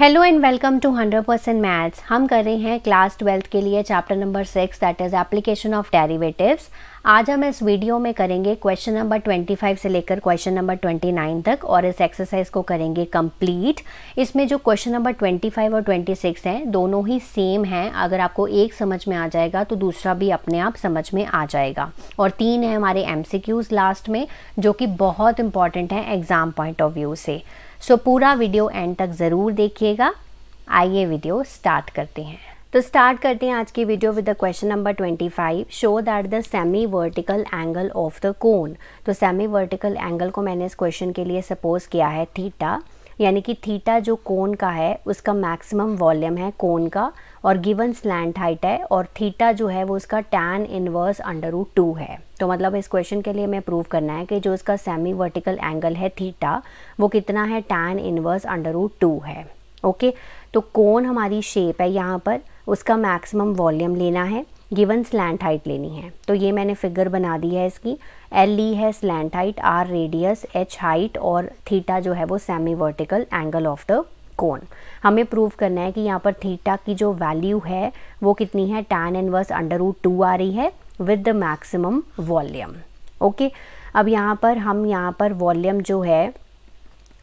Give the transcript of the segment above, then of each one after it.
Hello and welcome to 100 percent maths हम कर रहे हैं क्लास ट्वेल्थ के लिए chapter number six that is application of derivatives आज हम इस वीडियो में करेंगे क्वेश्चन नंबर 25 से लेकर क्वेश्चन नंबर 29 तक और इस एक्सरसाइज को करेंगे कंप्लीट इसमें जो क्वेश्चन नंबर 25 और 26 हैं दोनों ही सेम हैं अगर आपको एक समझ में आ जाएगा तो दूसरा भी अपने आप समझ में आ जाएगा और तीन है हमारे एम लास्ट में जो कि बहुत इंपॉर्टेंट हैं एग्ज़ाम पॉइंट ऑफ व्यू से सो पूरा वीडियो एंड तक ज़रूर देखिएगा आइए वीडियो स्टार्ट करते हैं तो स्टार्ट करते हैं आज की video with the question number 25 show that the semi vertical angle of the cone तो सेमी वर्टिकल एंगल को मैंने इस क्वेश्चन के लिए सपोज किया है थीटा यानी कि थीटा जो कोन का है उसका मैक्सिमम वॉल्यूम है कोन का और गिवन स्लैंड हाइट है और थीटा जो है वो इसका tan inverse under root two है तो मतलब इस क्वेश्चन के लिए हमें प्रूव करना है कि जो इसका सेमी वर्टिकल एंगल है थीटा वो कितना है tan inverse under root two है ओके तो कौन हमारी शेप है यहाँ पर उसका मैक्सिमम वॉल्यूम लेना है गिवन स्लैंड हाइट लेनी है तो ये मैंने फिगर बना दी है इसकी एल ई है slant height R radius H height और थीटा जो है वो semi vertical angle of the cone हमें प्रूव करना है कि यहाँ पर थीटा की जो वैल्यू है वो कितनी है tan inverse under root two आ रही है with the maximum volume okay अब यहाँ पर हम यहाँ पर वॉल्यूम जो है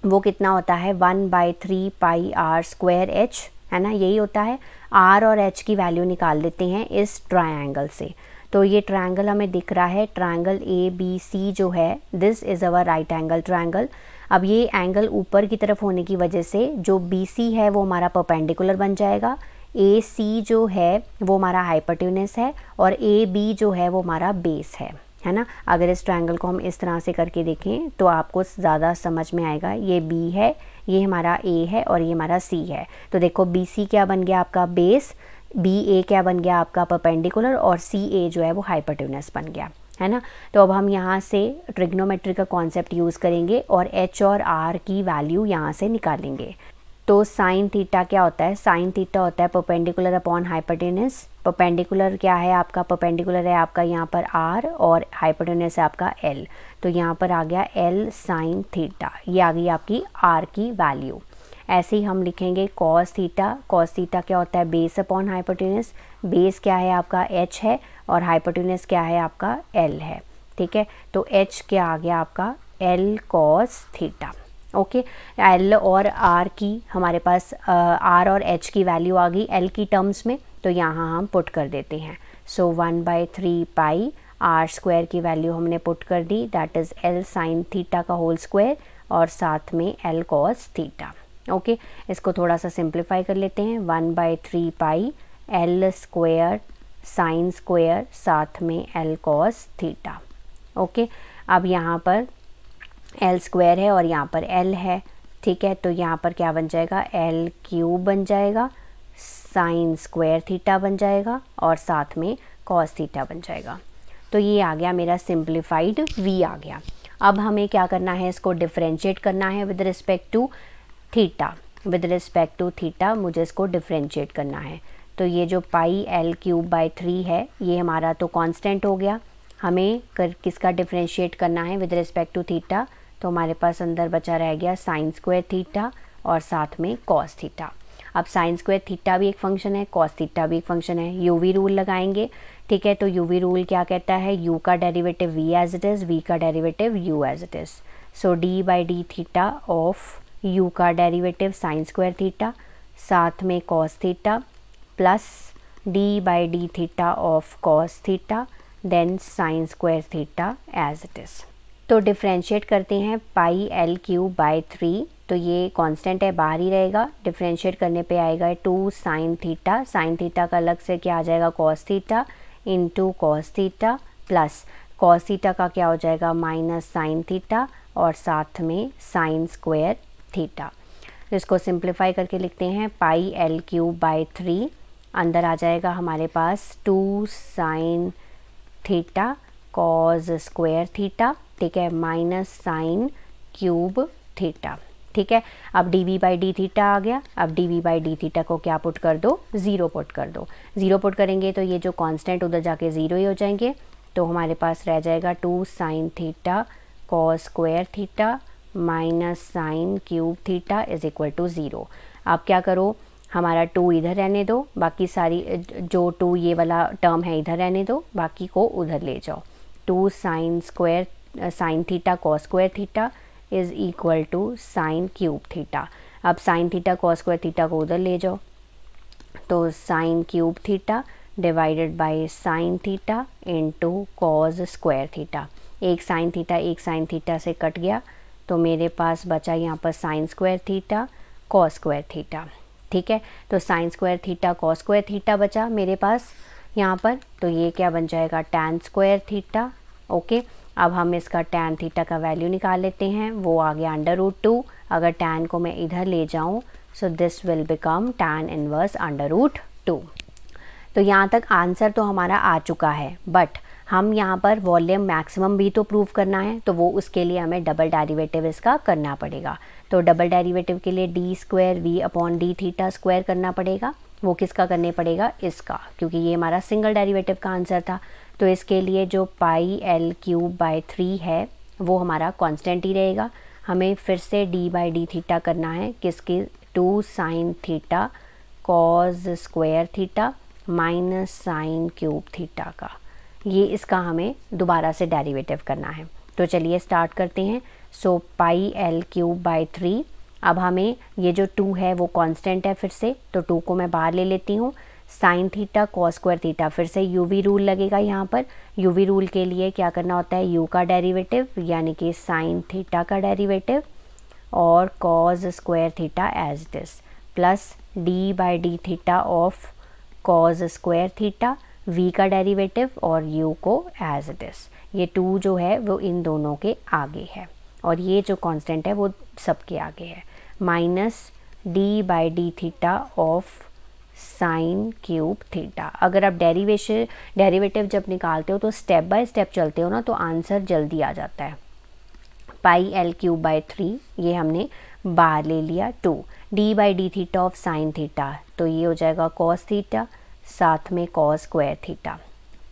वो कितना होता है one by three pi R square H है ना यही होता है आर और एच की वैल्यू निकाल देते हैं इस ट्राइंगल से तो ये ट्राइंगल हमें दिख रहा है ट्राइंगल ए बी सी जो है this is our right angle triangle अब ये एंगल ऊपर की तरफ होने की वजह से जो बी सी है वो हमारा परपेंडिकुलर बन जाएगा ए सी जो है वो हमारा हाइपरट्यूनस है और ए बी जो है वो हमारा बेस है है ना अगर इस ट्रायंगल को हम इस तरह से करके देखें तो आपको ज़्यादा समझ में आएगा ये बी है ये हमारा ए है और ये हमारा सी है तो देखो बी सी क्या बन गया आपका बेस बी ए क्या बन गया आपका परपेंडिकुलर और सी ए जो है वो हाइपरट्यूनस बन गया है ना तो अब हम यहाँ से ट्रिग्नोमेट्री का कॉन्सेप्ट यूज़ करेंगे और एच और आर की वैल्यू यहाँ से निकालेंगे तो साइन थीटा क्या होता है साइन थीटा होता है परपेंडिकुलर अपॉन हाइपरटेनस परपेंडिकुलर क्या है आपका परपेंडिकुलर है आपका यहाँ पर आर और हाइपरटेनस है आपका एल तो यहाँ पर आ गया एल साइन थीटा ये आ गई आपकी आर की वैल्यू ऐसे ही हम लिखेंगे कॉस थीटा कॉस थीटा क्या होता है बेस अपॉन हाइपोटेनस बेस क्या है आपका एच है और हाइपोटिनस क्या है आपका एल है ठीक है तो एच क्या आ गया आपका L cos theta okay L और आर की हमारे पास आर और एच की वैल्यू आ गई एल की टर्म्स में तो यहाँ हम पुट कर देते हैं so one by three pi R square की वैल्यू हमने पुट कर दी that is L sine theta का होल स्क्वायर और साथ में एल कॉस थीटा ओके इसको थोड़ा सा सिंप्लीफाई कर लेते हैं one by three pi L square sine square साथ में एल कॉस थीटा ओके अब यहाँ पर एल स्क्वेयर है और यहाँ पर एल है ठीक है तो यहाँ पर क्या बन जाएगा एल क्यूब बन जाएगा साइन स्क्वेयर थीटा बन जाएगा और साथ में कॉस थीटा बन जाएगा तो ये आ गया मेरा सिंप्लीफाइड वी आ गया अब हमें क्या करना है इसको डिफ्रेंशिएट करना है with respect to theta with respect to theta मुझे इसको डिफ्रेंशिएट करना है तो ये जो pi L cube by three है ये हमारा तो कांस्टेंट हो गया हमें कर किसका डिफ्रेंशिएट करना है विद रिस्पेक्ट टू थीटा तो हमारे पास अंदर बचा रह गया साइंस स्क्वायर थीटा और साथ में कॉस थीटा अब साइंस स्क्वायर थीटा भी एक फंक्शन है कॉस थीटा भी एक फंक्शन है वी रूल लगाएंगे ठीक है तो वी रूल क्या कहता है यू का derivative V as it is V का derivative U as it is so D by D theta of U का डेरिवेटिव साइंस स्क्वायर थीटा साथ में cos theta plus d by d theta of cos theta then sin square theta as it is तो differentiate करते हैं pi L cube by three तो ये constant है बाहर ही रहेगा डिफ्रेंशिएट करने पे आएगा two sine theta sine theta का अलग से क्या आ जाएगा cos theta into cos theta plus cos theta का क्या हो जाएगा माइनस साइन थीटा और साथ में साइन स्क्वायर थीटा इसको सिंप्लीफाई करके लिखते हैं pi L cube by three अंदर आ जाएगा हमारे पास two sine theta cos square theta ठीक है माइनस साइन क्यूब थीटा ठीक है अब D V by D theta आ गया अब D V by D theta को क्या पुट कर दो ज़ीरो पुट कर दो ज़ीरो पुट करेंगे तो ये जो कांस्टेंट उधर जाके ज़ीरो ही हो जाएंगे तो हमारे पास रह जाएगा two sine theta cos square theta minus sine cube theta is equal to zero आप क्या करो हमारा टू इधर रहने दो बाकी सारी जो टू ये वाला टर्म है इधर रहने दो बाकी को उधर ले जाओ two sine square sine theta cos square theta is equal to sine cube theta अब sine theta cos square theta को उधर ले जाओ तो sine cube theta divided by sine theta into cos square theta एक साइन थीटा एक sine theta से cut गया तो मेरे पास बचा यहाँ पर sine square theta cos square theta ठीक है तो sine square theta cos square theta बचा मेरे पास यहाँ पर तो ये क्या बन जाएगा टैन स्क्वायर थीटा ओके अब हम इसका टैन थीटा का वैल्यू निकाल लेते हैं वो आ गया अंडर रूट टू अगर टैन को मैं इधर ले जाऊँ so this will become tan inverse under root two तो यहाँ तक आंसर तो हमारा आ चुका है बट हम यहाँ पर वॉल्यूम मैक्सिमम भी तो प्रूव करना है तो वो उसके लिए हमें डबल डेरिवेटिव इसका करना पड़ेगा तो डबल डेरिवेटिव के लिए D square V upon D theta square करना पड़ेगा वो किसका करने पड़ेगा इसका क्योंकि ये हमारा सिंगल डेरिवेटिव का आंसर था तो इसके लिए जो pi L cube by three है वो हमारा कॉन्स्टेंट ही रहेगा हमें फिर से डी बाई डी थीटा करना है किसकी two sine theta cos square theta minus sine cube theta का ये इसका हमें दोबारा से डेरिवेटिव करना है तो चलिए स्टार्ट करते हैं so pi L cube by three अब हमें ये जो टू है वो कांस्टेंट है फिर से तो टू को मैं बाहर ले लेती हूँ sine theta cos square theta फिर से वी रूल लगेगा यहाँ पर वी रूल के लिए क्या करना होता है यू का डेरिवेटिव यानी कि साइन थीटा का डेरिवेटिव और cos square theta as this plus D by D theta of cos square theta v का डेरिवेटिव और u को एज इट इज़ ये टू जो है वो इन दोनों के आगे है और ये जो कांस्टेंट है वो सबके आगे है minus D by D theta of sine cube theta अगर आप डेरीवेश डेरीवेटिव जब निकालते हो तो स्टेप बाय स्टेप चलते हो ना तो आंसर जल्दी आ जाता है pi L cube by three ये हमने बार ले लिया two D by D theta of sine theta तो ये हो जाएगा कॉस थीटा साथ में cos square theta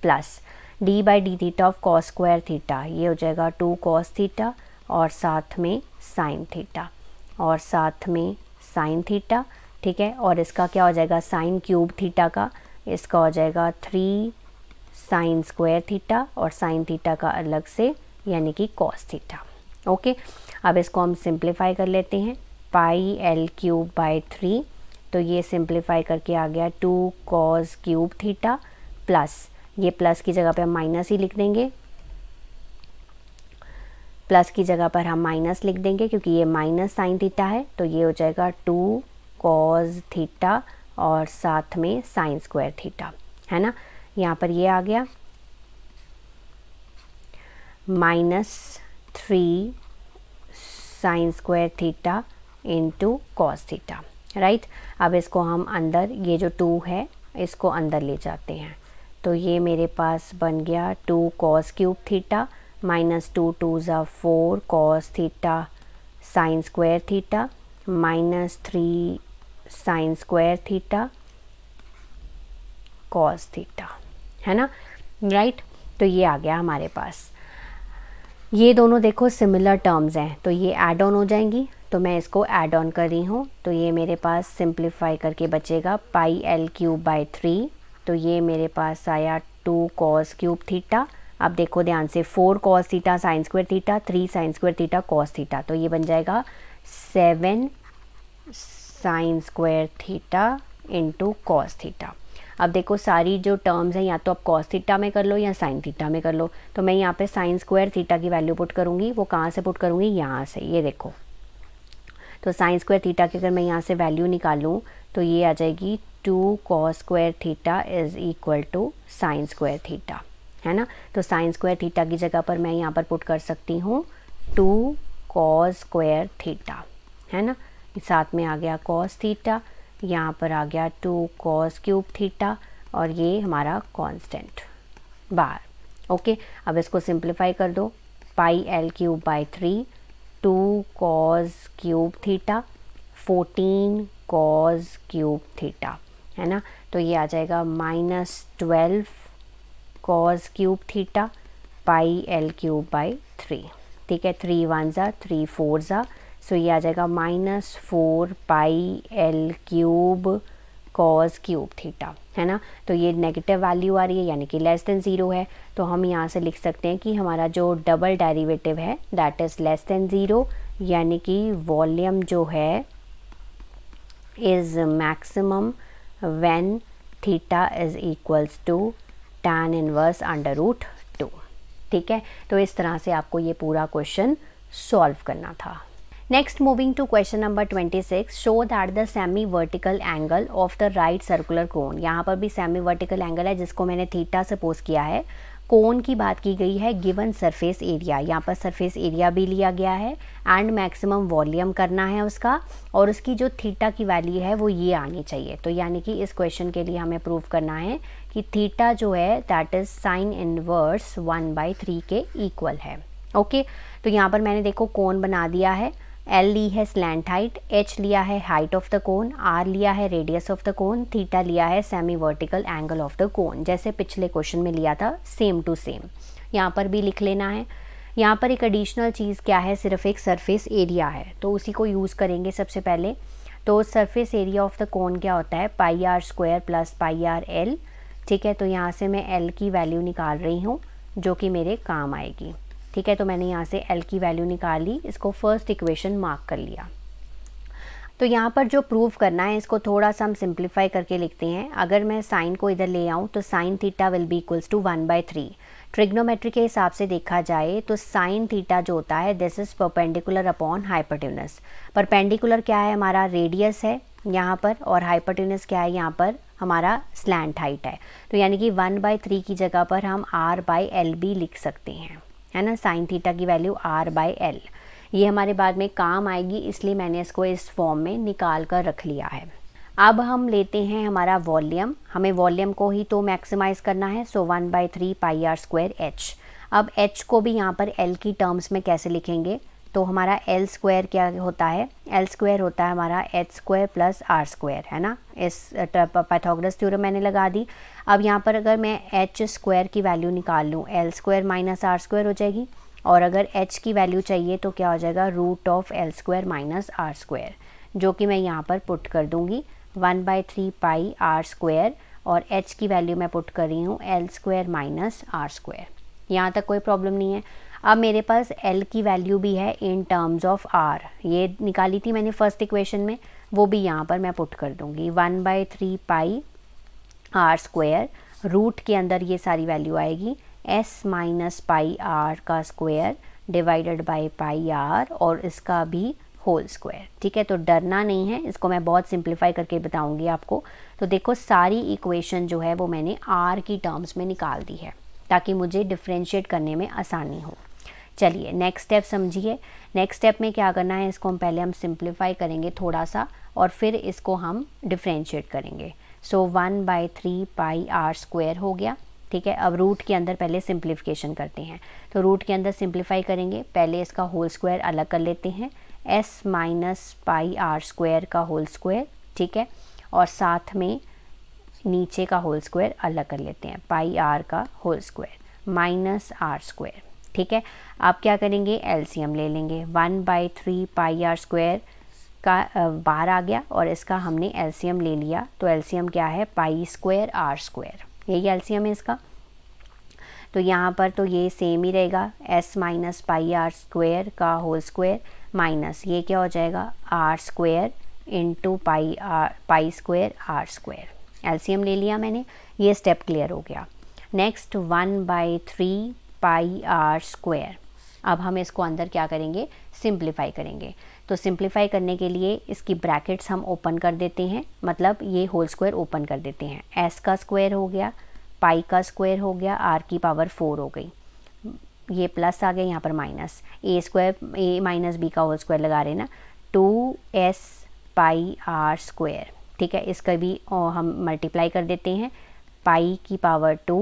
plus D by D theta of cos square theta ये हो जाएगा टू कॉस थीटा और साथ में साइन थीटा और साथ में साइन थीटा ठीक है और इसका क्या हो जाएगा साइन क्यूब थीटा का इसका हो जाएगा थ्री साइन स्क्वायर थीटा और साइन थीटा का अलग से यानी कि कॉस थीटा ओके अब इसको हम सिंप्लीफाई कर लेते हैं pi L cube by three तो ये सिंप्लीफाई करके आ गया two cos cube theta plus ये प्लस की जगह पे हम माइनस ही लिख देंगे प्लस की जगह पर हम माइनस लिख देंगे क्योंकि ये माइनस साइन थीटा है तो ये हो जाएगा टू कॉज थीटा और साथ में साइन स्क्वायर थीटा है ना यहाँ पर ये आ गया minus three sine square theta into cos theta right अब इसको हम अंदर ये जो टू है इसको अंदर ले जाते हैं तो ये मेरे पास बन गया two cos cube theta minus two two ज़ा four cos theta sine square theta minus three sine square theta cos theta है ना राइट right? तो ये आ गया हमारे पास ये दोनों देखो सिमिलर टर्म्स हैं तो ये एड ऑन हो जाएंगी तो मैं इसको ऐड ऑन कर रही हूँ तो ये मेरे पास सिंप्लीफाई करके बचेगा pi L cube by three तो ये मेरे पास आया टू कॉस क्यूब थीटा अब देखो ध्यान से four cos theta sine square theta three sine square theta cos theta तो ये बन जाएगा seven sine square theta into cos theta अब देखो सारी जो टर्म्स हैं या तो आप कॉस थीटा में कर लो या साइन थीटा में कर लो तो मैं यहाँ पे साइन स्क्वायर थीटा की वैल्यू पुट करूँगी वो कहाँ से पुट करूँगी यहाँ से ये देखो तो साइन स्क्वायर थीटा की अगर मैं यहाँ से वैल्यू निकालूँ तो ये आ जाएगी two cos square theta is equal to sine square theta है ना तो साइन स्क्वायर थीटा की जगह पर मैं यहाँ पर पुट कर सकती हूँ टू कॉस स्क्वायर थीटा है ना साथ में आ गया कॉस थीटा यहाँ पर आ गया टू कॉस क्यूब थीटा और ये हमारा कांस्टेंट बार ओके अब इसको सिंप्लीफाई कर दो pi L cube by three two cos cube theta fourteen cos cube theta है ना तो ये आ जाएगा minus twelve cos cube theta pi L cube by three ठीक है थ्री वन ज़ा थ्री फोर ज़ा सो ये आ जाएगा minus four pi L cube cos cube theta है ना तो ये नेगेटिव वैल्यू आ रही है यानी कि लेस देन ज़ीरो है तो हम यहाँ से लिख सकते हैं कि हमारा जो डबल डेरिवेटिव है that is less than zero यानी कि वॉल्यूम जो है is maximum when theta is equals to tan inverse under root two ठीक है तो इस तरह से आपको ये पूरा क्वेश्चन सॉल्व करना था Next moving to question number 26 show that the semi vertical angle of the right circular cone यहाँ पर भी semi vertical angle है जिसको मैंने थीटा सपोज किया है कोन की बात की गई है गिवन सरफेस एरिया यहाँ पर सरफेस एरिया भी लिया गया है एंड मैक्सिमम वॉल्यूम करना है उसका और उसकी जो थीटा की वैल्यू है वो ये आनी चाहिए तो यानी कि इस क्वेश्चन के लिए हमें प्रूव करना है कि थीटा जो है that is sine inverse one by three के इक्वल है ओके तो यहाँ पर मैंने देखो कोन बना दिया है एल ली है स्लैंड हाइट एच लिया है height of the cone R लिया है radius of the cone theta लिया है semi vertical angle of the cone जैसे पिछले क्वेश्चन में लिया था सेम टू सेम यहाँ पर भी लिख लेना है यहाँ पर एक एडिशनल चीज़ क्या है सिर्फ एक सरफेस एरिया है तो उसी को यूज़ करेंगे सबसे पहले तो surface area of the cone क्या होता है pi R square plus pi R L ठीक है तो यहाँ से मैं एल की वैल्यू निकाल रही हूँ जो कि मेरे काम आएगी ठीक है तो मैंने यहाँ से एल की वैल्यू निकाली इसको फर्स्ट इक्वेशन मार्क कर लिया तो यहाँ पर जो प्रूव करना है इसको थोड़ा सा हम सिंप्लीफाई करके लिखते हैं अगर मैं साइन को इधर ले आऊँ तो sine theta will be equals to one by three trigonometry के हिसाब से देखा जाए तो साइन थीटा जो होता है this is perpendicular upon hypotenuse perpendicular क्या है हमारा रेडियस है यहाँ पर और हाइपरट्यूनस क्या है यहाँ पर हमारा स्लैंड हाइट है तो यानी कि वन बाई थ्री की जगह पर हम आर बाई एल बी लिख सकते हैं है ना साइन थीटा की वैल्यू आर बाई एल ये हमारे बाद में काम आएगी इसलिए मैंने इसको इस फॉर्म में निकाल कर रख लिया है अब हम लेते हैं हमारा वॉल्यूम हमें वॉल्यूम को ही तो मैक्सिमाइज़ करना है so one by three pi R square H अब एच को भी यहाँ पर एल की टर्म्स में कैसे लिखेंगे तो हमारा एल स्क्वायर क्या होता है एल स्क्वायर होता है हमारा H square plus R square है ना इस पाइथागोरस थ्योरम मैंने लगा दी अब यहाँ पर अगर मैं एच स्क्वायर की वैल्यू निकाल लूँ L square minus R square हो जाएगी और अगर एच की वैल्यू चाहिए तो क्या हो जाएगा root of L square minus R square जो कि मैं यहाँ पर पुट कर दूँगी one by three pi R square और एच की वैल्यू मैं पुट कर रही हूँ L square minus R square यहाँ तक कोई प्रॉब्लम नहीं है अब मेरे पास एल की वैल्यू भी है इन टर्म्स ऑफ आर ये निकाली थी मैंने फर्स्ट इक्वेशन में वो भी यहाँ पर मैं पुट कर दूँगी one by three pi R square root के अंदर ये सारी वैल्यू आएगी एस माइनस पाई आर का square divided by pi R और इसका भी होल स्क्वायर ठीक है तो डरना नहीं है इसको मैं बहुत सिंप्लीफाई करके बताऊंगी आपको तो देखो सारी इक्वेशन जो है वो मैंने आर की टर्म्स में निकाल दी है ताकि मुझे डिफ्रेंशिएट करने में आसानी हो चलिए नेक्स्ट स्टेप समझिए नेक्स्ट स्टेप में क्या करना है इसको हम पहले हम सिंप्लीफाई करेंगे थोड़ा सा और फिर इसको हम डिफ्रेंशिएट करेंगे so one by three pi R square हो गया ठीक है अब रूट के अंदर पहले सिंप्लीफिकेशन करते हैं तो रूट के अंदर सिंप्लीफाई करेंगे पहले इसका होल स्क्वायर अलग कर लेते हैं S minus pi R square का होल स्क्वायर ठीक है और साथ में नीचे का होल स्क्वायर अलग कर लेते हैं पाई आर का whole square minus R square ठीक है आप क्या करेंगे एलसीएम ले लेंगे one by three pi R square का बाहर आ गया और इसका हमने एलसीएम ले लिया तो एलसीएम क्या है पाई स्क्वायर आर स्क्वायर यही एलसीएम है इसका तो यहाँ पर तो ये सेम ही रहेगा S minus pi R square का होल स्क्वायर माइनस ये क्या हो जाएगा R square into pi R pi square R square LCM ले लिया मैंने ये स्टेप क्लियर हो गया next one by three pi R square अब हम इसको अंदर क्या करेंगे सिंप्लीफाई करेंगे तो सिंप्लीफाई करने के लिए इसकी ब्रैकेट्स हम ओपन कर देते हैं मतलब ये होल स्क्वायर ओपन कर देते हैं एस का स्क्वायर हो गया पाई का स्क्वायर हो गया आर की पावर फोर हो गई ये प्लस आ गया यहाँ पर minus A square A minus B का होल स्क्वायर लगा रहे ना two S pi R square ठीक है इसका भी हम मल्टीप्लाई कर देते हैं पाई की पावर टू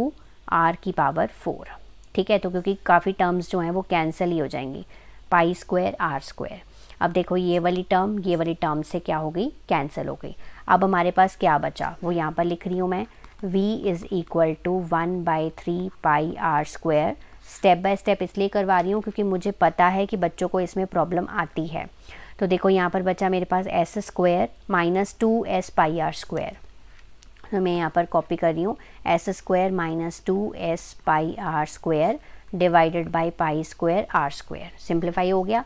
आर की पावर फोर ठीक है तो क्योंकि काफ़ी टर्म्स जो हैं वो कैंसिल ही हो जाएंगी पाई स्क्वायर आर स्क्वायर अब देखो ये वाली टर्म ये वाली टर्म से क्या हो गई कैंसिल हो गई अब हमारे पास क्या बचा वो यहाँ पर लिख रही हूँ मैं v is equal to one by three pi R square step by step इसलिए करवा रही हूँ क्योंकि मुझे पता है कि बच्चों को इसमें प्रॉब्लम आती है तो देखो यहाँ पर बचा मेरे पास S square minus two S pi R square तो मैं यहाँ पर कॉपी कर रही हूँ S square minus two S pi R square divided by pi square R square simplify हो गया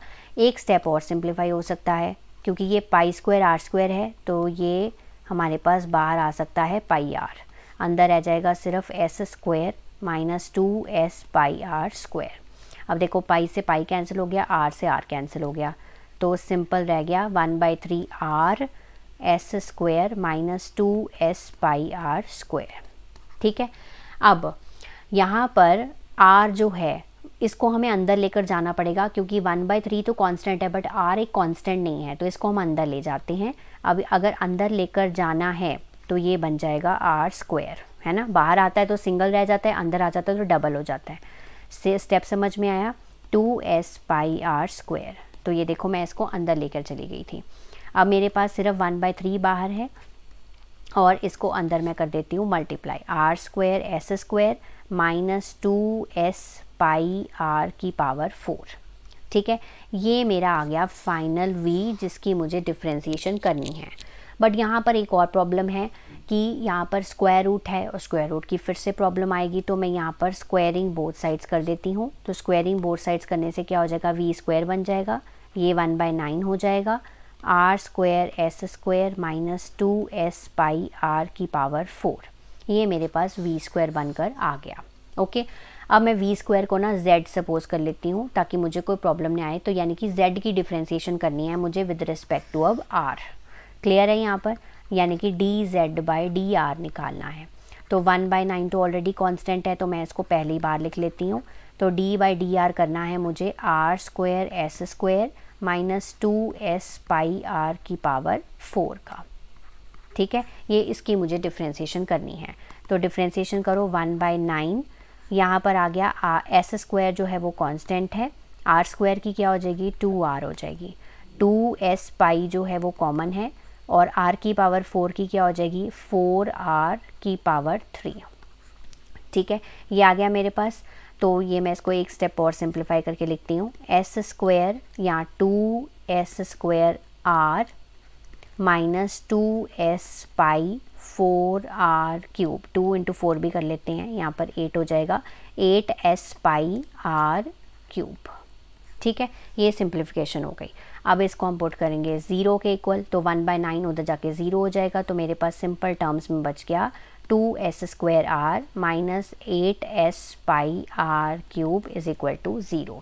एक स्टेप और सिंप्लीफाई हो सकता है क्योंकि ये पाई स्क्वायर आर स्क्वायर है तो ये हमारे पास बाहर आ सकता है पाई आर अंदर रह जाएगा सिर्फ S square minus two S pi R square अब देखो पाई से पाई कैंसिल हो गया आर से आर कैंसिल हो गया तो सिंपल रह गया one by three R S square minus two S pi R square ठीक है अब यहाँ पर आर जो है इसको हमें अंदर लेकर जाना पड़ेगा क्योंकि वन बाई थ्री तो कांस्टेंट है बट आर एक कांस्टेंट नहीं है तो इसको हम अंदर ले जाते हैं अब अगर अंदर लेकर जाना है तो ये बन जाएगा आर स्क्वायर है ना बाहर आता है तो सिंगल रह जाता है अंदर आ जाता है तो डबल हो जाता है से स्टेप समझ में आया two S pi R square तो ये देखो मैं इसको अंदर लेकर चली गई थी अब मेरे पास सिर्फ वन बाई थ्री बाहर है और इसको अंदर मैं कर देती हूँ multiply R square S square minus two S pi R की पावर फोर ठीक है ये मेरा आ गया फाइनल वी जिसकी मुझे डिफ्रेंसीशन करनी है बट यहाँ पर एक और प्रॉब्लम है कि यहाँ पर स्क्वायर रूट है और स्क्वायर रूट की फिर से प्रॉब्लम आएगी तो मैं यहाँ पर स्क्वायरिंग बोथ साइड्स कर देती हूँ तो स्क्वायरिंग बोथ साइड्स करने से क्या हो जाएगा वी स्क्वायर बन जाएगा ये वन बाय नाइन हो जाएगा R square S square minus two S pi R की पावर फोर ये मेरे पास वी स्क्वायर बनकर आ गया ओके अब मैं वी स्क्वायर को ना जेड सपोज कर लेती हूँ ताकि मुझे कोई प्रॉब्लम नहीं आए तो यानी कि जेड की डिफ्रेंसीशन करनी है मुझे विद रिस्पेक्ट टू अब आर क्लियर है यहाँ पर यानी कि D Z by D R निकालना है तो वन बाई नाइन तो ऑलरेडी कॉन्स्टेंट है तो मैं इसको पहली बार लिख लेती हूँ तो डी बाई डी आर करना है मुझे R square S square minus two S pi R की पावर फोर का ठीक है ये इसकी मुझे डिफ्रेंसीशन करनी है तो डिफ्रेंसीशन करो वन बाई नाइन यहाँ पर आ गया आ, एस स्क्वायर जो है वो कांस्टेंट है आर स्क्वायर की क्या हो जाएगी टू आर हो जाएगी टू एस पाई जो है वो कॉमन है और आर की पावर फोर की क्या हो जाएगी फोर आर की पावर थ्री ठीक है ये आ गया मेरे पास तो ये मैं इसको एक स्टेप और सिंप्लीफाई करके लिखती हूँ एस स्क्वेयर या two S square R minus two S pi four R cube two into four भी कर लेते हैं यहाँ पर एट हो जाएगा eight S pi R cube ठीक है ये सिंप्लीफिकेशन हो गई अब इसको हम पुट करेंगे ज़ीरो के इक्वल तो वन बाय नाइन उधर जाके ज़ीरो हो जाएगा तो मेरे पास सिंपल टर्म्स में बच गया two S square R minus eight S pi R cube is equal to zero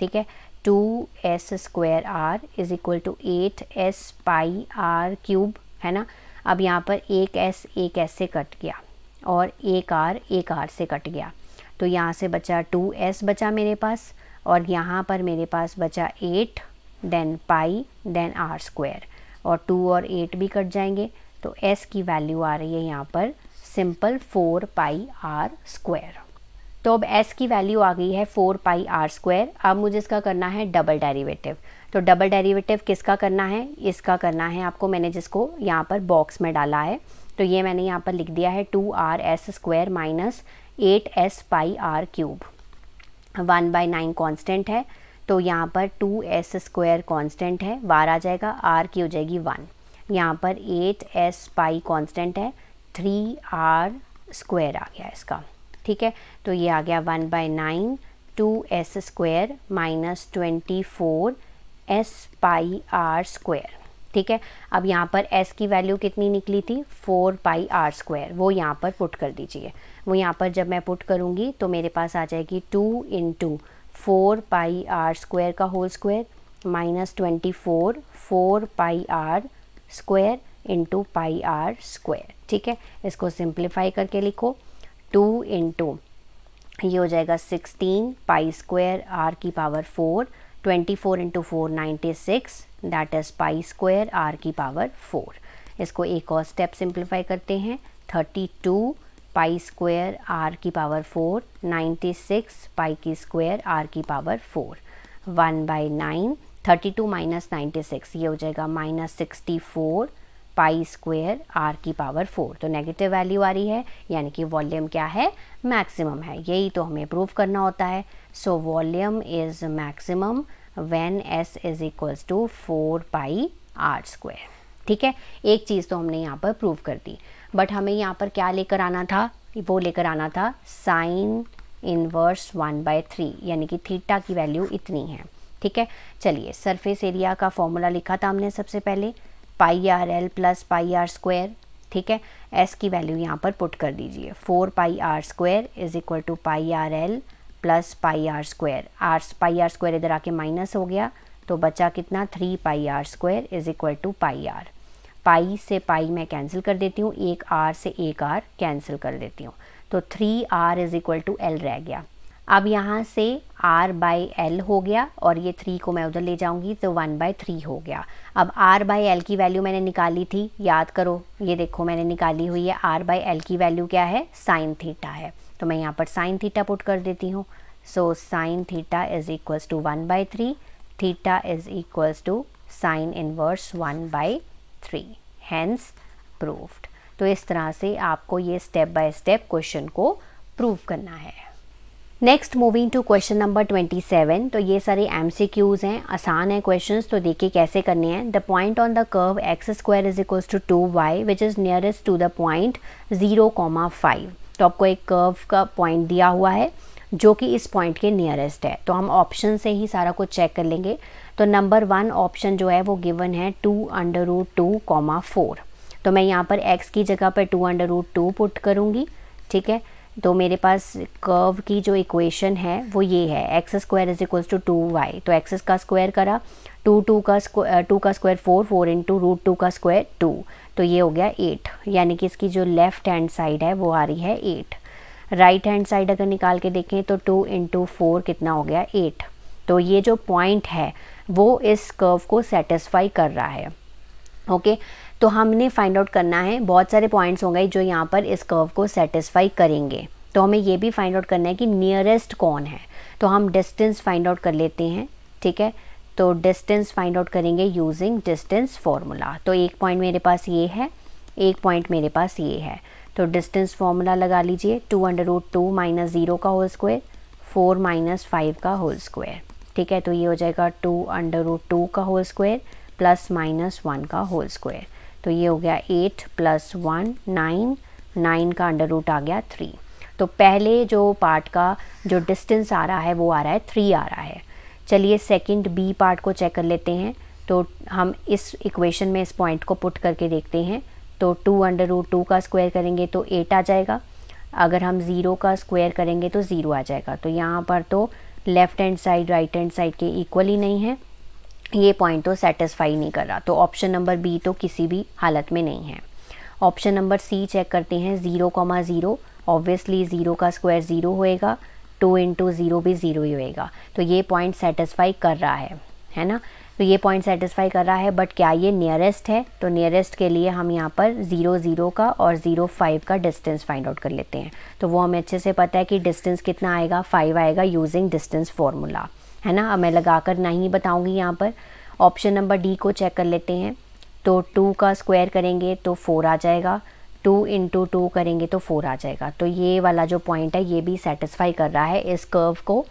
ठीक है two S square R is equal to eight S pi R cube है ना अब यहाँ पर एक एस एक एस से कट गया और एक आर एक आर से कट गया तो यहाँ से बचा टू एस बचा मेरे पास और यहाँ पर मेरे पास बचा eight then pi then R square और टू और एट भी कट जाएंगे तो एस की वैल्यू आ रही है यहाँ पर simple four pi R square तो अब एस की वैल्यू आ गई है फोर पाई आर स्क्वायर अब मुझे इसका करना है डबल डेरिवेटिव तो डबल डेरिवेटिव किसका करना है इसका करना है आपको मैंने जिसको यहाँ पर बॉक्स में डाला है तो ये मैंने यहाँ पर लिख दिया है two R S square minus eight S pi R cube one by nine constant है तो यहाँ पर टू एस स्क्वायर कॉन्स्टेंट है वार आ जाएगा आर की हो जाएगी वन यहाँ पर एट एस पाई कॉन्स्टेंट है थ्री आर स्क्वायर आ गया इसका ठीक है तो ये आ गया one by nine two S square minus twenty four S pi R square ठीक है अब यहाँ पर एस की वैल्यू कितनी निकली थी फोर पाई आर स्क्वायर वो यहाँ पर पुट कर दीजिए वो यहाँ पर जब मैं पुट करूँगी तो मेरे पास आ जाएगी two into four pi R square का whole square minus twenty four four pi R square into pi R square ठीक है इसको सिंप्लीफाई करके लिखो टू इन टू ये हो जाएगा सिक्सटीन पाई स्क्वायर आर की power four twenty four into four ninety six that is pi square R की पावर फोर इसको एक और स्टेप सिंप्लीफाई करते हैं thirty two pi square R की power four ninety six pi की square R की power four one by nine thirty two minus ninety six ये हो जाएगा minus sixty four pi square R की पावर फोर तो नेगेटिव वैल्यू आ रही है यानी कि वॉल्यूम क्या है मैक्सिमम है यही तो हमें प्रूव करना होता है so volume is maximum when S is equals to four pi R square ठीक है एक चीज़ तो हमने यहाँ पर प्रूव कर दी बट हमें यहाँ पर क्या लेकर आना था वो लेकर आना था sine inverse one by three यानी कि थीटा की वैल्यू इतनी है ठीक है चलिए सरफेस एरिया का फॉर्मूला लिखा था हमने सबसे पहले pi R L plus pi R square ठीक है एस की वैल्यू यहाँ पर पुट कर दीजिए four pi R square is equal to pi R L plus pi R square R pi R square इधर आके माइनस हो गया तो बचा कितना three pi R square is equal to pi R pi से पाई मैं कैंसिल कर देती हूँ एक आर से एक आर कैंसिल कर देती हूँ तो three R is equal to L रह गया अब यहाँ से r बाई एल हो गया और ये थ्री को मैं उधर ले जाऊँगी तो वन बाई थ्री हो गया अब r बाई एल की वैल्यू मैंने निकाली थी याद करो ये देखो मैंने निकाली हुई है r बाई एल की वैल्यू क्या है साइन थीटा है तो मैं यहाँ पर साइन थीटा पुट कर देती हूँ so sine theta is equals to one by three theta is equals to sine inverse one by three hence proved तो इस तरह से आपको ये स्टेप बाय स्टेप क्वेश्चन को प्रूव करना है next moving to question number 27 तो ये सारे एम हैं आसान है क्वेश्चंस तो देखिए कैसे करने हैं the point on the curve X square is equals to two Y which is nearest to the point zero comma five तो आपको एक कर्व का पॉइंट दिया हुआ है जो कि इस पॉइंट के नियरेस्ट है तो हम ऑप्शन से ही सारा कुछ चेक कर लेंगे तो नंबर वन ऑप्शन जो है वो गिवन है two under root two comma four तो मैं यहाँ पर एक्स की जगह पर two under root two put करूँगी ठीक है तो मेरे पास कर्व की जो इक्वेशन है वो ये है X square is equals to two Y तो एक्स का स्क्वायर करा टू टू का स्क्वायर टू का square four four into root two का स्क्वायर टू तो ये हो गया एट यानी कि इसकी जो लेफ़्ट हैंड साइड है वो आ रही है एट राइट हैंड साइड अगर निकाल के देखें तो टू इंटू फोर कितना हो गया एट तो ये जो पॉइंट है वो इस कर्व को सेटिस्फाई कर रहा है ओके तो हमने फाइंड आउट करना है बहुत सारे पॉइंट्स होंगे जो यहाँ पर इस कर्व को सेटिस्फाई करेंगे तो हमें ये भी फाइंड आउट करना है कि नियरेस्ट कौन है तो हम डिस्टेंस फाइंड आउट कर लेते हैं ठीक है तो डिस्टेंस फाइंड आउट करेंगे यूजिंग डिस्टेंस फॉर्मूला तो एक पॉइंट मेरे पास ये है एक पॉइंट मेरे पास ये है तो डिस्टेंस फॉर्मूला लगा लीजिए two under root two minus zero का whole square four minus five का होल स्क्वायर ठीक है तो ये हो जाएगा टू अंडर रूट टू का whole square plus minus one का होल स्क्वायर तो ये हो गया eight plus one nine nine का अंडर रूट आ गया थ्री तो पहले जो पार्ट का जो डिस्टेंस आ रहा है वो आ रहा है थ्री आ रहा है चलिए सेकंड बी पार्ट को चेक कर लेते हैं तो हम इस इक्वेशन में इस पॉइंट को पुट करके देखते हैं तो टू अंडर रूट टू का स्क्वायर करेंगे तो एट आ जाएगा अगर हम ज़ीरो का स्क्वायर करेंगे तो ज़ीरो आ जाएगा तो यहाँ पर तो left hand side right hand side के इक्वल ही नहीं है ये पॉइंट तो सेटिस्फाई नहीं कर रहा तो ऑप्शन नंबर बी तो किसी भी हालत में नहीं है ऑप्शन नंबर सी चेक करते हैं zero comma zero obviously zero का स्क्वायर ज़ीरो होएगा टू इंटू ज़ीरो भी ज़ीरो ही होएगा तो ये पॉइंट सेटिस्फाई कर रहा है है ना तो ये पॉइंट सेटिस्फाई कर रहा है बट क्या ये नियरेस्ट है तो नियरेस्ट के लिए हम यहाँ पर ज़ीरो ज़ीरो का और ज़ीरो फाइव का डिस्टेंस फाइंड आउट कर लेते हैं तो वो हमें अच्छे से पता है कि डिस्टेंस कितना आएगा फाइव आएगा यूजिंग डिस्टेंस फॉर्मूला है ना अब मैं लगा कर ही बताऊँगी यहाँ पर ऑप्शन नंबर डी को चेक कर लेते हैं तो टू का स्क्वायर करेंगे तो फोर आ जाएगा टू इंटू टू करेंगे तो फोर आ जाएगा तो ये वाला जो पॉइंट है ये भी सेटिस्फाई कर रहा है इस कर्व को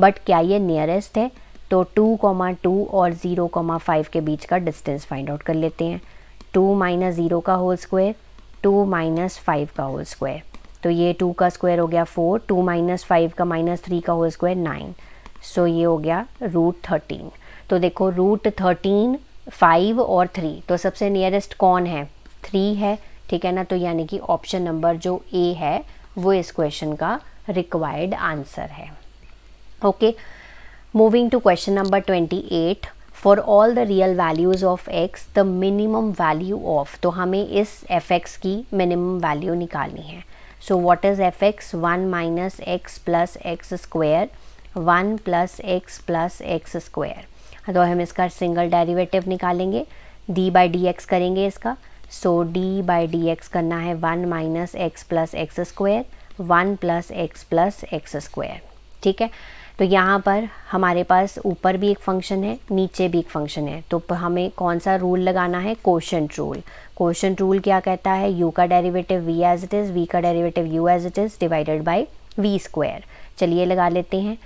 बट क्या ये नियरेस्ट है तो टू कॉमा टू और ज़ीरो कॉमा फाइव के बीच का डिस्टेंस फाइंड आउट कर लेते हैं टू माइनस ज़ीरो का whole square two minus five का होल स्क्वायर तो ये टू का स्क्वायर हो गया फोर टू माइनस फाइव का माइनस थ्री का होल स्क्वायर नाइन सो ये हो गया रूट थर्टीन तो देखो रूट थर्टीन फाइव और थ्री तो सबसे नियरेस्ट कौन है थ्री है ठीक है ना तो यानी कि ऑप्शन नंबर जो ए है वो इस क्वेश्चन का रिक्वायर्ड आंसर है okay moving to question number twenty eight for all the real values of x the minimum value of तो हमें इस एफ एक्स की मिनिमम वैल्यू निकालनी है so what is f x one minus x plus x square one plus x plus x square तो हम इसका single derivative निकालेंगे डी बाई डी एक्स करेंगे इसका so D by d x करना है one minus x plus x square one plus x plus x square ठीक है तो यहाँ पर हमारे पास ऊपर भी एक फंक्शन है नीचे भी एक फंक्शन है तो हमें कौन सा रूल लगाना है क्वेश्चन रूल क्वेश्चन रूल क्या कहता है u का derivative v as it is v का derivative u as it is divided by v square चलिए लगा लेते हैं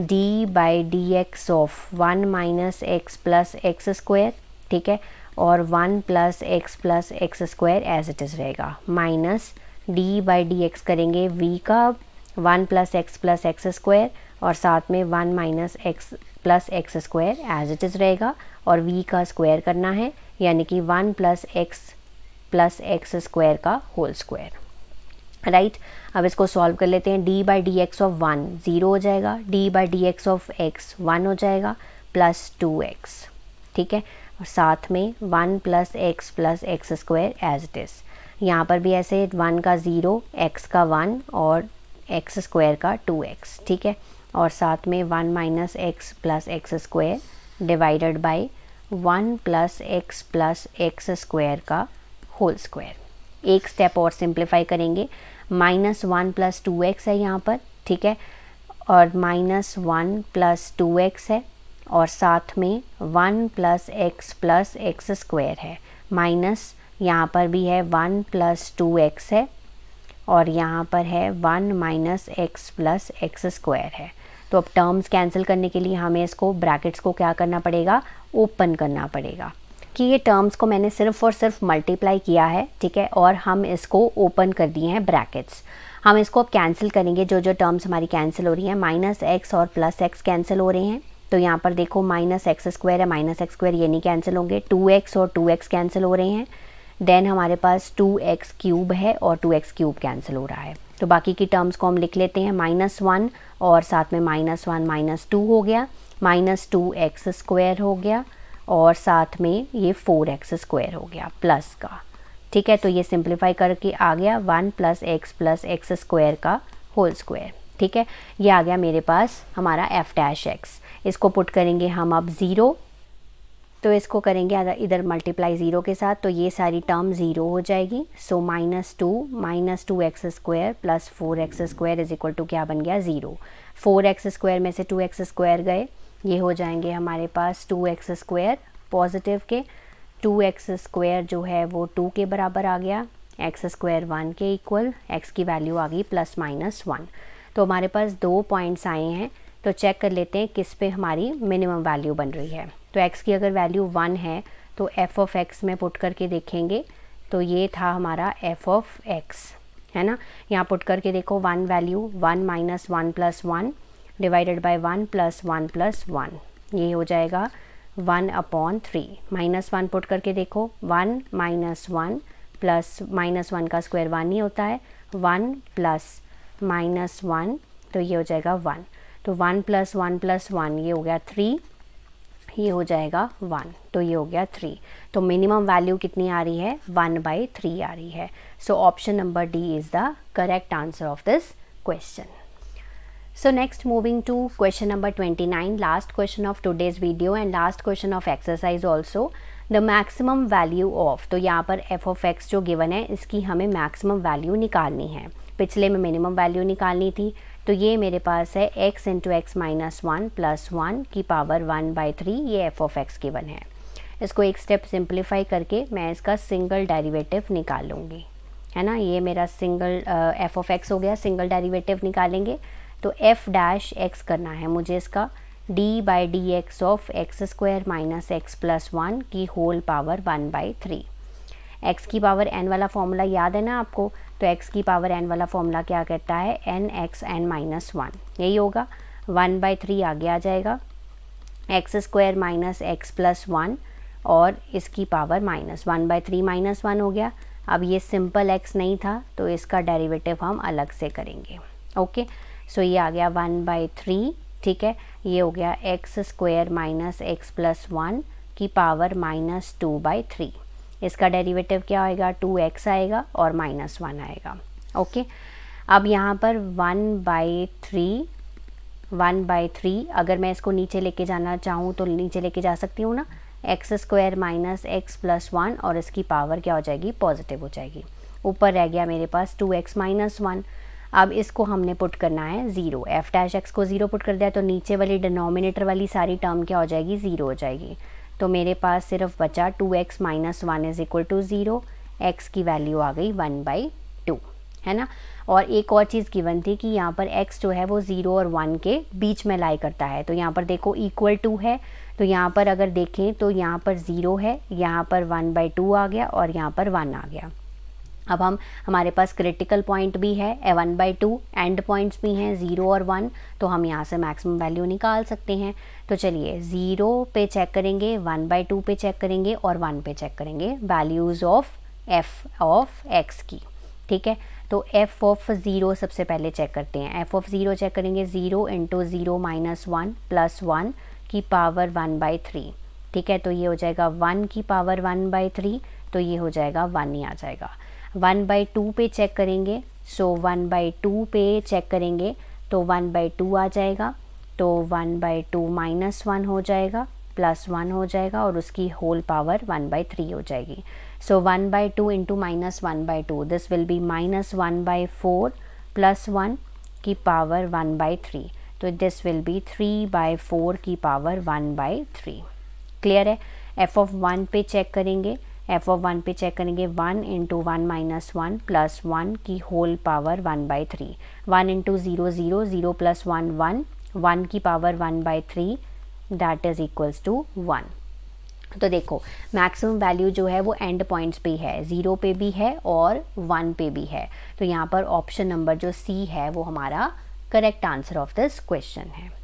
d by d x of one minus x plus x square ठीक है और one plus x plus x square as it is रहेगा minus D by d x करेंगे v का one plus x plus x square और साथ में one minus x plus x square as it is रहेगा और वी का square करना है यानी कि one plus x plus x square का होल स्क्वायर राइट right? अब इसको सॉल्व कर लेते हैं d by d x of one zero हो जाएगा d by d x of x one हो जाएगा प्लस टू एक्स ठीक है और साथ में one plus x plus x square as it is यहाँ पर भी ऐसे वन का ज़ीरो एक्स का वन और एक्स स्क्वायर का टू एक्स ठीक है और साथ में one minus x plus x square divided by one plus x plus x square का होल स्क्वायर एक स्टेप और सिंप्लीफाई करेंगे minus one plus two x है यहाँ पर ठीक है और minus one plus two x है और साथ में one plus x plus x square है माइनस यहाँ पर भी है वन प्लस टू एक्स है और यहाँ पर है one minus x plus x square है तो अब टर्म्स कैंसिल करने के लिए हमें इसको ब्रैकेट्स को क्या करना पड़ेगा ओपन करना पड़ेगा कि ये टर्म्स को मैंने सिर्फ और सिर्फ मल्टीप्लाई किया है ठीक है और हम इसको ओपन कर दिए हैं ब्रैकेट्स हम इसको अब कैंसिल करेंगे जो जो टर्म्स हमारी कैंसिल हो रही हैं माइनस एक्स और प्लस एक्स कैंसिल हो रहे हैं तो यहाँ पर देखो माइनस एक्स स्क्वायर है माइनस एक्स स्क्वायर ये नहीं कैंसिल होंगे टू एक्स और टू एक्स कैंसिल हो रहे हैं देन हमारे पास टू एक्स क्यूब है और टू एक्स क्यूब कैंसिल हो रहा है तो बाकी की टर्म्स को हम लिख लेते हैं माइनस वन और साथ में माइनस वन माइनस टू हो गया माइनस टू एक्स स्क्वायर हो गया और साथ में ये फोर एक्स स्क्वायर हो गया प्लस का ठीक है तो ये सिंप्लीफाई करके आ गया one plus x plus x square का होल स्क्वायर ठीक है ये आ गया मेरे पास हमारा एफ डैश एक्स इसको पुट करेंगे हम अब ज़ीरो तो इसको करेंगे अगर इधर मल्टीप्लाई ज़ीरो के साथ तो ये सारी टर्म ज़ीरो हो जाएगी so minus two minus two x square plus four x square is equal to क्या बन गया ज़ीरो फोर एक्स स्क्वायर में से टू एक्स स्क्वायर गए ये हो जाएंगे हमारे पास टू एक्स स्क्वायर पॉजिटिव के टू एक्स स्क्वायर जो है वो टू के बराबर आ गया एक्स स्क्वायर वन के इक्वल एक्स की वैल्यू आ गई प्लस माइनस वन तो हमारे पास दो पॉइंट्स आए हैं तो चेक कर लेते हैं किस पे हमारी मिनिमम वैल्यू बन रही है तो एक्स की अगर वैल्यू वन है तो एफ़ ऑफ एक्स में पुट करके देखेंगे तो ये था हमारा एफ़ ऑफ एक्स है ना यहाँ पुट करके देखो one value one minus one plus one divided by one plus one plus one ये हो जाएगा one upon three minus one put करके देखो one minus one plus minus one का स्क्वायर वन ही होता है वन प्लस माइनस वन तो ये हो जाएगा वन तो one plus one plus one ये हो गया थ्री ये हो जाएगा वन तो ये हो गया थ्री तो मिनिमम वैल्यू कितनी आ रही है वन बाई थ्री आ रही है so option number d is the correct answer of this question So next moving to question number 29 last question of today's video and last question of exercise also the maximum value of तो यहाँ पर f of x जो given है इसकी हमें maximum value निकालनी है पिछले में मिनिमम वैल्यू निकालनी थी तो ये मेरे पास है x into x minus one plus one की पावर वन बाई थ्री ये एफ ऑफ एक्स गिवन है इसको एक स्टेप सिंप्लीफाई करके मैं इसका सिंगल डेरिवेटिव निकाल लूँगी है ना ये मेरा सिंगल एफ ऑफ एक्स हो गया सिंगल डेरिवेटिव निकालेंगे तो f डैश एक्स करना है मुझे इसका d by d x of x square minus x plus one की whole power one by three x की पावर एन वाला फॉर्मूला याद है ना आपको तो एक्स की पावर एन वाला फॉर्मूला क्या कहता है n x n minus one यही होगा वन बाई थ्री आगे आ जाएगा x square minus x plus one और इसकी power minus one by three minus one हो गया अब ये सिंपल एक्स नहीं था तो इसका डेरिवेटिव हम अलग से करेंगे ओके okay? सो ये आ गया वन बाई थ्री ठीक है ये हो गया x square minus x plus one की power minus two by three इसका डेरिवेटिव क्या आएगा टू एक्स आएगा और माइनस वन आएगा ओके अब यहाँ पर one by three one by three अगर मैं इसको नीचे लेके जाना चाहूँ तो नीचे लेके जा सकती हूँ ना x square minus x plus one और इसकी पावर क्या हो जाएगी पॉजिटिव हो जाएगी ऊपर रह गया मेरे पास टू एक्स माइनस वन अब इसको हमने पुट करना है ज़ीरो एफ डैश एक्स को ज़ीरो पुट कर दिया तो नीचे वाली डिनोमिनेटर वाली सारी टर्म क्या हो जाएगी ज़ीरो हो जाएगी तो मेरे पास सिर्फ बचा two x minus one is equal to zero x की वैल्यू आ गई वन बाई टू है ना और एक और चीज़ गिवन थी कि यहाँ पर एक्स जो है वो ज़ीरो और वन के बीच में लाई करता है तो यहाँ पर देखो इक्वल टू है तो यहाँ पर अगर देखें तो यहाँ पर ज़ीरो है यहाँ पर वन बाई टू आ गया और यहाँ पर वन आ गया अब हम हमारे पास क्रिटिकल पॉइंट भी है a one by two end points भी हैं ज़ीरो और वन तो हम यहाँ से मैक्सिमम वैल्यू निकाल सकते हैं तो चलिए ज़ीरो पे चेक करेंगे वन बाई टू पे चेक करेंगे और वन पे चेक करेंगे values of f of x की ठीक है तो एफ़ ऑफ ज़ीरो सबसे पहले चेक करते हैं एफ़ ऑफ ज़ीरो चेक करेंगे zero into zero minus one plus one की पावर वन बाई थ्री ठीक है तो ये हो जाएगा वन की पावर वन बाई थ्री तो ये हो जाएगा वन ही आ जाएगा वन बाई टू पे चेक करेंगे सो वन बाई टू पे चेक करेंगे तो वन बाई टू आ जाएगा तो one by two minus one हो जाएगा प्लस वन हो जाएगा और उसकी whole power one by three हो जाएगी so one by two into minus one by two this will be minus one by four plus one की पावर वन बाई थ्री तो this will B three by four की power one by three clear है f of one पे check करेंगे f of one पे check करेंगे one into one minus one plus one की whole power one by three one into zero zero zero plus one one one की power one by three that is equals to one तो देखो maximum value जो है वो and points पे है zero पे भी है और वन पे भी है तो यहाँ पर ऑप्शन नंबर जो सी है वो हमारा correct answer of this question है